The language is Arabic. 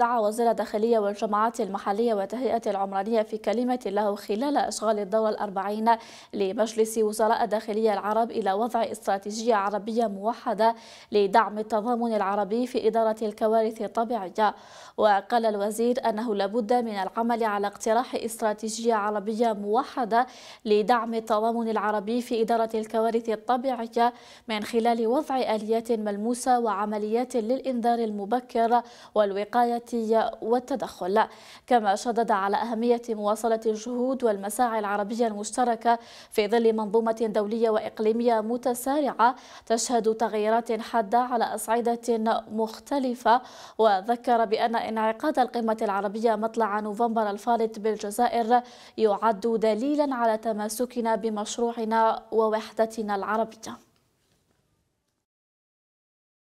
دعا وزير الداخلية والجماعات المحلية وتهيئة العمرانية في كلمة له خلال إشغال الدورة الأربعين لمجلس وزراء الداخلية العرب إلى وضع استراتيجية عربية موحدة لدعم التضامن العربي في إدارة الكوارث الطبيعية وقال الوزير أنه لابد من العمل على اقتراح استراتيجية عربية موحدة لدعم التضامن العربي في إدارة الكوارث الطبيعية من خلال وضع آليات ملموسة وعمليات للإنذار المبكر والوقاية الذاتي والتدخل كما شدد على أهمية مواصلة الجهود والمساعي العربية المشتركة في ظل منظومة دولية وإقليمية متسارعة تشهد تغييرات حادة على أصعدة مختلفة وذكر بأن انعقاد القمة العربية مطلع نوفمبر الفارط بالجزائر يعد دليلا على تماسكنا بمشروعنا ووحدتنا العربية